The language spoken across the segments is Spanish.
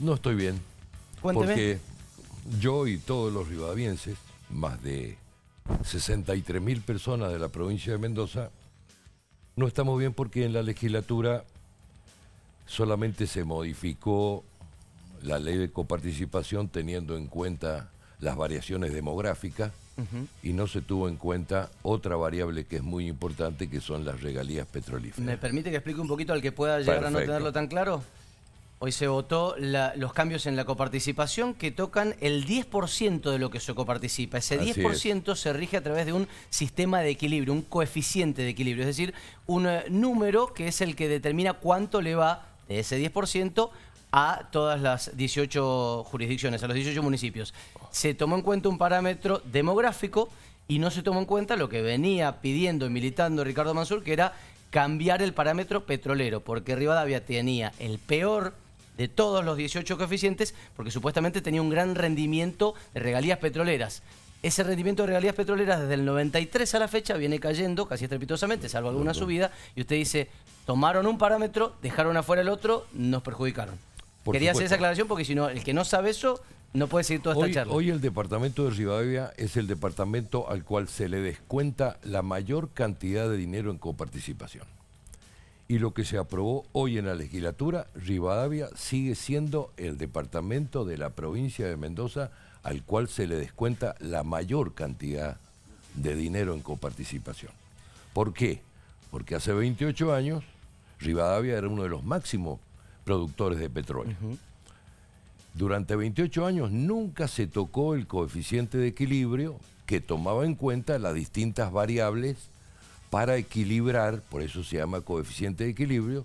No estoy bien. Porque yo y todos los ribadavienses, más de 63 mil personas de la provincia de Mendoza, no estamos bien porque en la legislatura solamente se modificó la ley de coparticipación teniendo en cuenta las variaciones demográficas y no se tuvo en cuenta otra variable que es muy importante que son las regalías petrolíferas. ¿Me permite que explique un poquito al que pueda llegar a no tenerlo tan claro? Hoy se votó los cambios en la coparticipación que tocan el 10% de lo que se coparticipa. Ese 10% se rige a través de un sistema de equilibrio, un coeficiente de equilibrio, es decir, un eh, número que es el que determina cuánto le va de ese 10% a todas las 18 jurisdicciones, a los 18 municipios. Se tomó en cuenta un parámetro demográfico y no se tomó en cuenta lo que venía pidiendo y militando Ricardo Mansur, que era cambiar el parámetro petrolero, porque Rivadavia tenía el peor de todos los 18 coeficientes, porque supuestamente tenía un gran rendimiento de regalías petroleras. Ese rendimiento de regalías petroleras desde el 93 a la fecha viene cayendo casi estrepitosamente, salvo alguna subida, y usted dice, tomaron un parámetro, dejaron afuera el otro, nos perjudicaron. Quería hacer esa aclaración porque si no, el que no sabe eso no puede seguir toda esta charla. Hoy el departamento de Rivadavia es el departamento al cual se le descuenta la mayor cantidad de dinero en coparticipación. Y lo que se aprobó hoy en la legislatura, Rivadavia sigue siendo el departamento de la provincia de Mendoza al cual se le descuenta la mayor cantidad de dinero en coparticipación. ¿Por qué? Porque hace 28 años Rivadavia era uno de los máximos productores de petróleo. Durante 28 años nunca se tocó el coeficiente de equilibrio que tomaba en cuenta las distintas variables para equilibrar, por eso se llama coeficiente de equilibrio,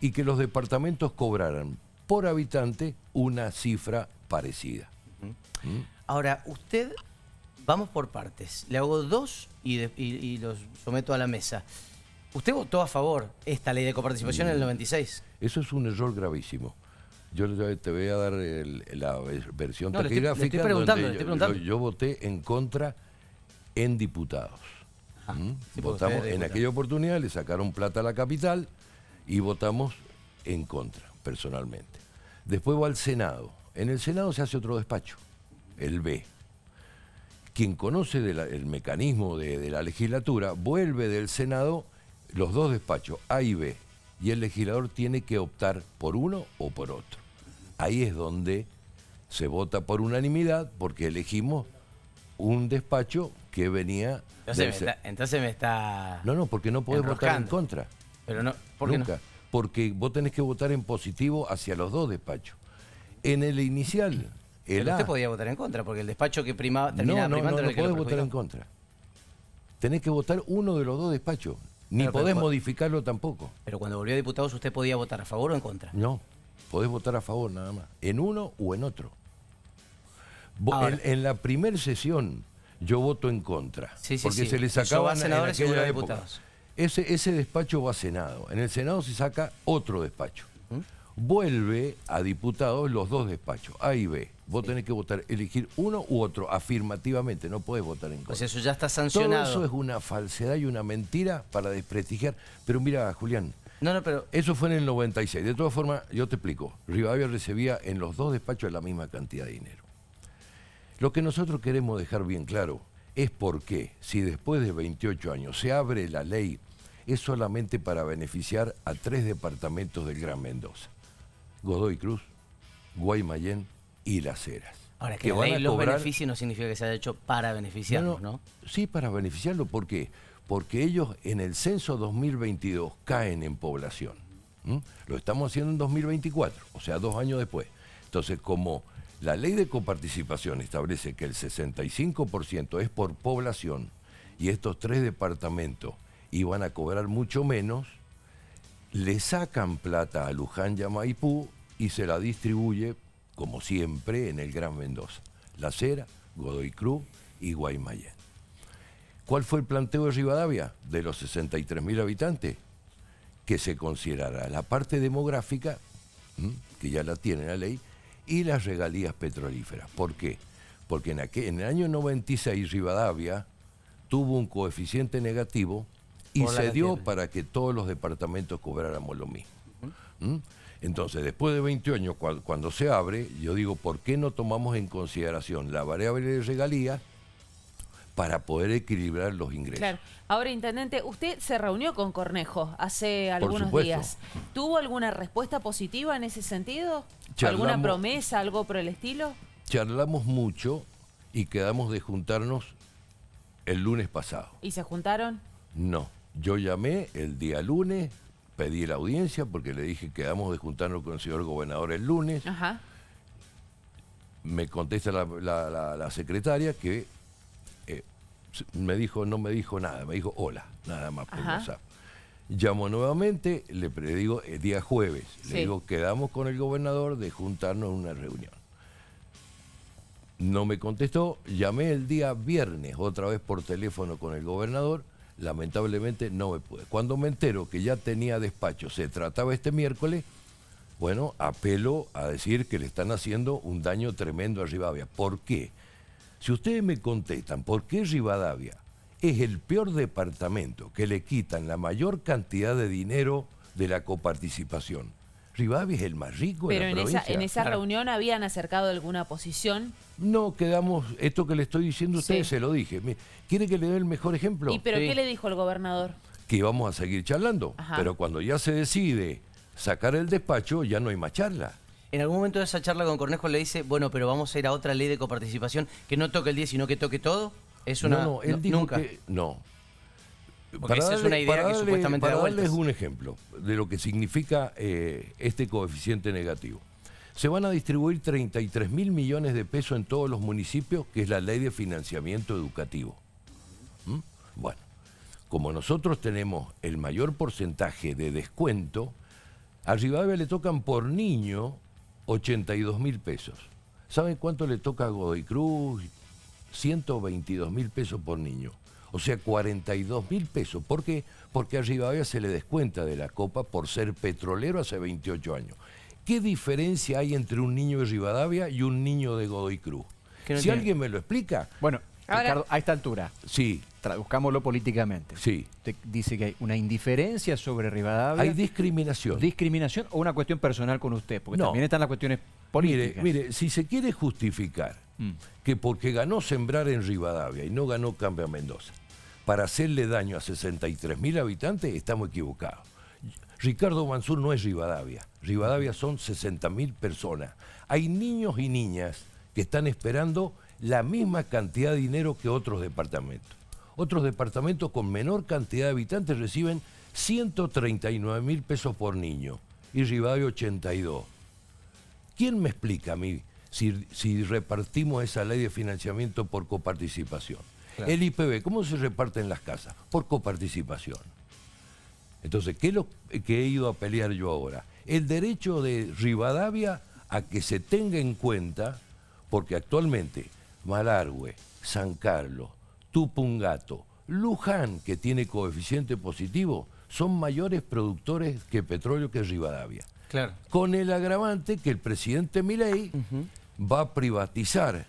y que los departamentos cobraran por habitante una cifra parecida. ¿Mm? Ahora, usted, vamos por partes, le hago dos y, los someto a la mesa. ¿Usted votó a favor esta ley de coparticipación en el 96? Mm. Eso es un error gravísimo. Yo te voy a dar la versión no, yo, voté en contra en diputados. Mm, votamos, en aquella oportunidad le sacaron plata a la capital y votamos en contra, personalmente. Después va al Senado. En el Senado se hace otro despacho, el B. Quien conoce el mecanismo de, de la legislatura vuelve del Senado los dos despachos, A y B, y el legislador tiene que optar por uno o por otro. Ahí es donde se vota por unanimidad porque elegimos un despacho que venía. Entonces, me está, entonces me está No, no, porque no podés votar en contra. Pero no, ¿por qué Nunca. Porque vos tenés que votar en positivo hacia los dos despachos. En el inicial, el Pero usted podía votar en contra, porque el despacho que primaba terminaba no, no, podés votar en contra. Tenés que votar uno de los dos despachos. Ni podés modificarlo tampoco. Pero cuando volvió a diputados, ¿usted podía votar a favor o en contra? No, podés votar a favor nada más. En uno o en otro. en, en la primera sesión yo voto en contra. porque se le sacaban en aquella época. Ese, ese despacho va a Senado. En el Senado se saca otro despacho. ¿Mm? Vuelve a diputados los dos despachos, A y B. Vos tenés que votar, elegir uno u otro afirmativamente, no podés votar en contra. eso ya está sancionado. eso es una falsedad y una mentira para desprestigiar. Pero mira, Julián, no, no, pero... Eso fue en el 96. De todas formas, yo te explico. Rivadavia recibía en los dos despachos la misma cantidad de dinero. Lo que nosotros queremos dejar bien claro es por qué, si después de 28 años se abre la ley, es solamente para beneficiar a tres departamentos del Gran Mendoza. Godoy Cruz, Guaymallén y Las Heras. Ahora, que, la ley los beneficie no significa que se haya hecho para beneficiarlos, no, Sí, para beneficiarlo. ¿Por qué? Porque ellos en el censo 2022 caen en población. Lo estamos haciendo en 2024, o sea, dos años después. Entonces, como la ley de coparticipación establece que el 65% es por población y estos tres departamentos iban a cobrar mucho menos, le sacan plata a Luján y a Maipú y se la distribuye, como siempre, en el Gran Mendoza. La Cera, Godoy Cruz y Guaymallén. ¿Cuál fue el planteo de Rivadavia de los 63.000 habitantes? Que se considerara la parte demográfica, que ya la tiene la ley, y las regalías petrolíferas. ¿Por qué? Porque en, en el año 96 Rivadavia tuvo un coeficiente negativo y se dio para que todos los departamentos cobráramos lo mismo. Entonces, después de 20 años, cuando se abre, yo digo, ¿por qué no tomamos en consideración la variable de regalías para poder equilibrar los ingresos. Claro. Ahora, intendente, usted se reunió con Cornejo hace algunos días. ¿Tuvo alguna respuesta positiva en ese sentido? ¿Alguna promesa, algo por el estilo? Charlamos mucho y quedamos de juntarnos el lunes pasado. ¿Y se juntaron? No, yo llamé el día lunes, pedí la audiencia porque le dije quedamos de juntarnos con el señor gobernador el lunes. Me contesta la, secretaria que eh, me dijo, no me dijo nada, me dijo hola, nada más por WhatsApp. Llamó nuevamente, le, predigo el eh, día jueves, le digo, quedamos con el gobernador de juntarnos en una reunión. No me contestó, llamé el día viernes otra vez por teléfono con el gobernador, lamentablemente no me pude. Cuando me entero que ya tenía despacho, se trataba este miércoles, bueno, apelo a decir que le están haciendo un daño tremendo a Rivadavia. ¿Por qué? Si ustedes me contestan, ¿por qué Rivadavia es el peor departamento que le quitan la mayor cantidad de dinero de la coparticipación. Rivadavia es el más rico Pero la en Esa, en esa reunión habían acercado alguna posición. No, quedamos, esto que le estoy diciendo a ustedes se lo dije. ¿Quiere que le dé el mejor ejemplo? ¿Y pero qué le dijo el gobernador? Que íbamos a seguir charlando, pero cuando ya se decide sacar el despacho ya no hay más charla. En algún momento de esa charla con Cornejo le dice, bueno, pero vamos a ir a otra ley de coparticipación que no toque el 10, sino que toque todo. Es no, no, él nunca. no. es una idea que supuestamente es un ejemplo de lo que significa eh, este coeficiente negativo. Se van a distribuir 33 mil millones de pesos en todos los municipios, que es la ley de financiamiento educativo. ¿Mm? Bueno, como nosotros tenemos el mayor porcentaje de descuento, a Rivadavia le tocan por niño 82 mil pesos. ¿Saben cuánto le toca a Godoy Cruz, 122 mil pesos por niño. O sea, 42 mil pesos. ¿Por qué? Porque a Rivadavia se le descuenta de la copa por ser petrolero hace 28 años. ¿Qué diferencia hay entre un niño de Rivadavia y un niño de Godoy Cruz? si alguien me lo explica. Bueno, Ricardo, a esta altura. Sí. Traduzcámoslo políticamente. Sí. dice que hay una indiferencia sobre Rivadavia. Hay discriminación. Discriminación o una cuestión personal con usted, porque también están las cuestiones políticas. mire, si se quiere justificar Mm. que porque ganó Sembrar en Rivadavia y no ganó Cambia Mendoza, para hacerle daño a 63 mil habitantes, estamos equivocados. Ricardo Mansur no es Rivadavia. Rivadavia son 60.000 personas. Hay niños y niñas que están esperando la misma cantidad de dinero que otros departamentos. Otros departamentos con menor cantidad de habitantes reciben 139 mil pesos por niño y Rivadavia 82. ¿Quién me explica a mí si, repartimos esa ley de financiamiento por coparticipación? El IPB, ¿cómo se reparten las casas? Por coparticipación. Entonces, ¿qué es lo que he ido a pelear yo ahora? El derecho de Rivadavia a que se tenga en cuenta, porque actualmente Malargüe, San Carlos, Tupungato, Luján, que tiene coeficiente positivo, son mayores productores que petróleo que Rivadavia. Claro. Con el agravante que el presidente Milei va a privatizar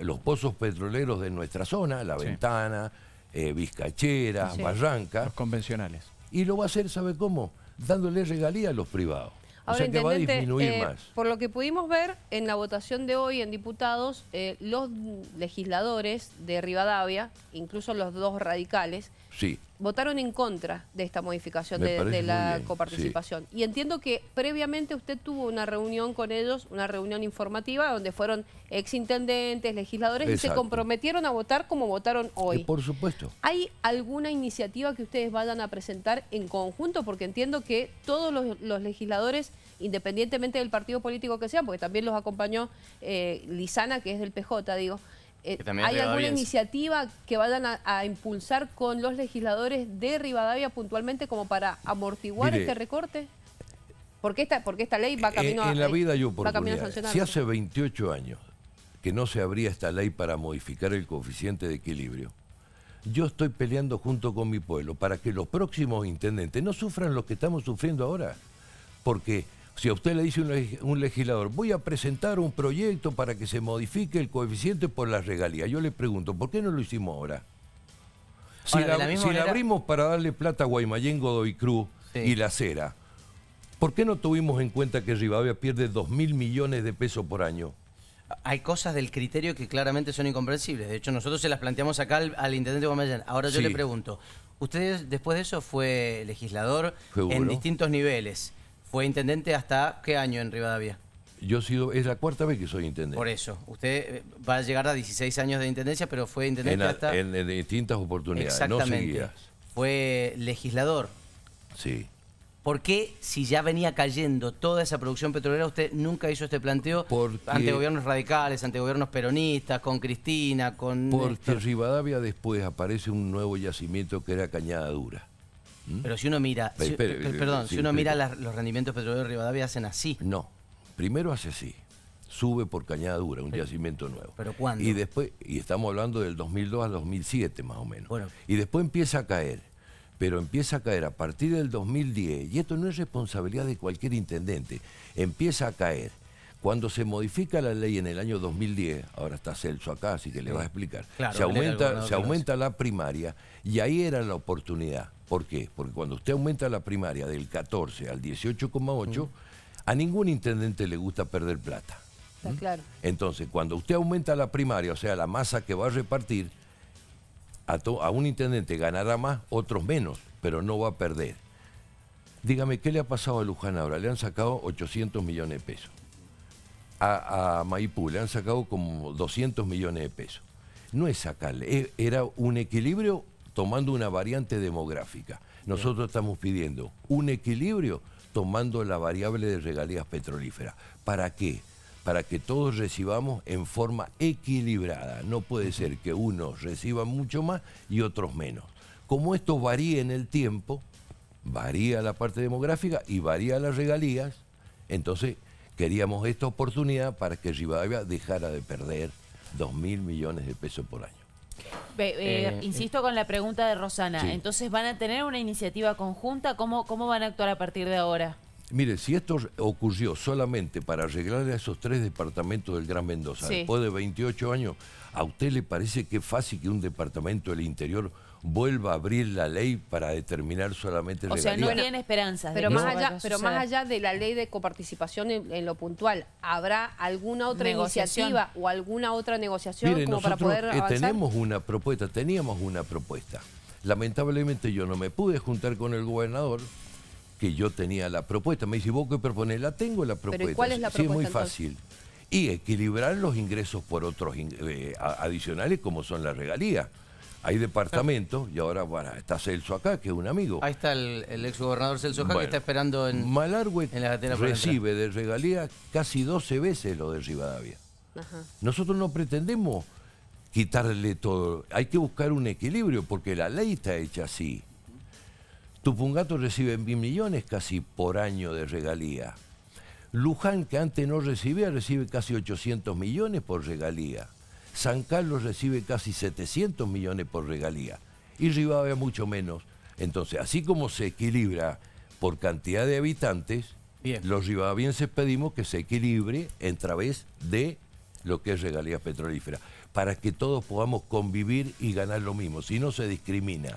los pozos petroleros de nuestra zona, La Ventana, eh, Vizcachera, Barranca. Los convencionales. Y lo va a hacer, ¿sabe cómo? Dándole regalías a los privados. o sea que va a disminuir eh, más. Por lo que pudimos ver en la votación de hoy en diputados, eh, los legisladores de Rivadavia, incluso los dos radicales, sí votaron en contra de esta modificación de, la coparticipación. Y entiendo que previamente usted tuvo una reunión con ellos, una reunión informativa, donde fueron exintendentes, legisladores, y se comprometieron a votar como votaron eh, hoy. por supuesto. ¿Hay alguna iniciativa que ustedes vayan a presentar en conjunto? Porque entiendo que todos los, legisladores, independientemente del partido político que sean, porque también los acompañó eh, Lizana, que es del PJ, digo, eh, ¿Hay alguna iniciativa que vayan a, impulsar con los legisladores de Rivadavia puntualmente como para amortiguar este recorte? Porque esta, porque esta ley va eh, camino en, En la eh, vida hay Si hace 28 años que no se abría esta ley para modificar el coeficiente de equilibrio, yo estoy peleando junto con mi pueblo para que los próximos intendentes no sufran lo que estamos sufriendo ahora. Porque si a usted le dice un, legislador, voy a presentar un proyecto para que se modifique el coeficiente por las regalías, yo le pregunto, ¿por qué no lo hicimos ahora? Si, la, abrimos para darle plata a Guaymallén, Godoy Cruz y La Cera, ¿por qué no tuvimos en cuenta que Rivadavia pierde dos mil millones de pesos por año? Hay cosas del criterio que claramente son incomprensibles. De hecho, nosotros se las planteamos acá al, intendente Guaymallén. Ahora yo le pregunto, usted después de eso fue legislador en distintos niveles. Fue intendente hasta qué año en Rivadavia? Yo he sido, es la cuarta vez que soy intendente. Por eso, usted eh, va a llegar a 16 años de intendencia, pero fue intendente hasta... En, distintas oportunidades, Exactamente. Fue legislador. Sí. ¿Por qué, si ya venía cayendo toda esa producción petrolera, usted nunca hizo este planteo ante gobiernos radicales, ante gobiernos peronistas, con Cristina, con... Porque Rivadavia después aparece un nuevo yacimiento que era Cañada Dura. ¿Mm? Pero si uno mira, eh, perdón, si uno mira los rendimientos petroleros de Rivadavia hacen así. No, primero hace así, sube por cañada dura un yacimiento nuevo. ¿Pero cuándo? Y después, y estamos hablando del 2002 al 2007 más o menos. Y después empieza a caer, pero empieza a caer a partir del 2010, y esto no es responsabilidad de cualquier intendente, empieza a caer cuando se modifica la ley en el año 2010, ahora está Celso acá, así que le vas a explicar, se, aumenta, se aumenta la primaria y ahí era la oportunidad. ¿Por qué? Porque cuando usted aumenta la primaria del 14 al 18,8, a ningún intendente le gusta perder plata. Entonces, cuando usted aumenta la primaria, o sea, la masa que va a repartir, a, a un intendente ganará más, otros menos, pero no va a perder. Dígame, ¿qué le ha pasado a Luján ahora? Le han sacado 800 millones de pesos a, Maipú le han sacado como 200 millones de pesos. No es sacarle, era un equilibrio tomando una variante demográfica. Nosotros estamos pidiendo un equilibrio tomando la variable de regalías petrolíferas. ¿Para qué? Para que todos recibamos en forma equilibrada. No puede ser que unos reciban mucho más y otros menos. Como esto varía en el tiempo, varía la parte demográfica y varía las regalías, entonces Queríamos esta oportunidad para que Rivadavia dejara de perder 2.000 mil millones de pesos por año. Eh, eh, insisto con la pregunta de Rosana. Entonces, ¿van a tener una iniciativa conjunta? ¿Cómo, ¿Cómo van a actuar a partir de ahora? Mire, si esto ocurrió solamente para arreglar a esos tres departamentos del Gran Mendoza, después de 28 años, ¿a usted le parece que es fácil que un departamento del interior vuelva a abrir la ley para determinar solamente O sea, no tienen esperanzas. Pero, más, allá, pero más allá de la ley de coparticipación en, lo puntual, ¿habrá alguna otra iniciativa o alguna otra negociación como para poder eh, avanzar? tenemos una propuesta, teníamos una propuesta. Lamentablemente yo no me pude juntar con el gobernador que yo tenía la propuesta. Me dice, ¿vos qué proponés? La tengo la propuesta. ¿Pero cuál es la sí, propuesta? Sí, es muy fácil. Y equilibrar los ingresos por otros eh, adicionales como son las regalías hay departamentos y ahora bueno, está Celso acá, que es un amigo. Ahí está el, ex gobernador Celso acá que está esperando en, Malargüe. en recibe de regalía casi 12 veces lo de Rivadavia. Nosotros no pretendemos quitarle todo. Hay que buscar un equilibrio porque la ley está hecha así. Tupungato recibe mil millones casi por año de regalía. Luján, que antes no recibía, recibe casi 800 millones por regalía. San Carlos recibe casi 700 millones por regalía y Rivadavia mucho menos. Entonces, así como se equilibra por cantidad de habitantes, los rivadavienses pedimos que se equilibre en través de lo que es regalía petrolífera para que todos podamos convivir y ganar lo mismo, si no se discrimina.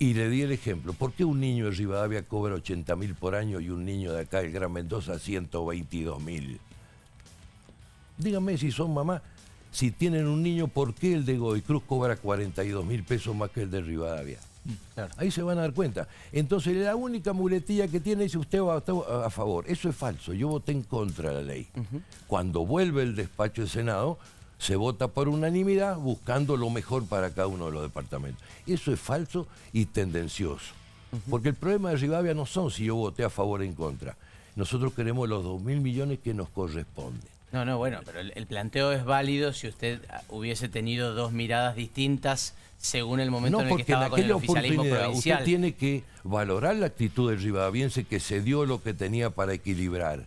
Y le di el ejemplo, ¿por qué un niño de Rivadavia cobra 80 mil por año y un niño de acá, el Gran Mendoza, 122 mil? Díganme si son mamás si tienen un niño, ¿por qué el de Goy cobra 42 mil pesos más que el de Rivadavia? Mm, Ahí se van a dar cuenta. Entonces, la única muletilla que tiene es usted va a, a favor. Eso es falso. Yo voté en contra de la ley. Cuando vuelve el despacho del Senado, se vota por unanimidad buscando lo mejor para cada uno de los departamentos. Eso es falso y tendencioso. Porque el problema de Rivadavia no son si yo voté a favor o en contra. Nosotros queremos los 2 mil millones que nos corresponden. No, no, bueno, pero el, planteo es válido si usted ah, hubiese tenido dos miradas distintas según el momento en el que estaba con el oficialismo provincial. Usted tiene que valorar la actitud del Rivadaviense que se dio lo que tenía para equilibrar.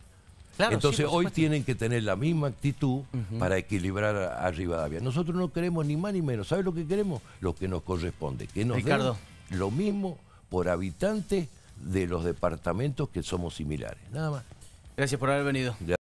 Claro, Entonces hoy tienen que tener la misma actitud para equilibrar a, Rivadavia. Nosotros no queremos ni más ni menos. ¿sabe lo que queremos? Lo que nos corresponde. Que nos Ricardo. lo mismo por habitantes de los departamentos que somos similares. Nada más. Gracias por haber venido.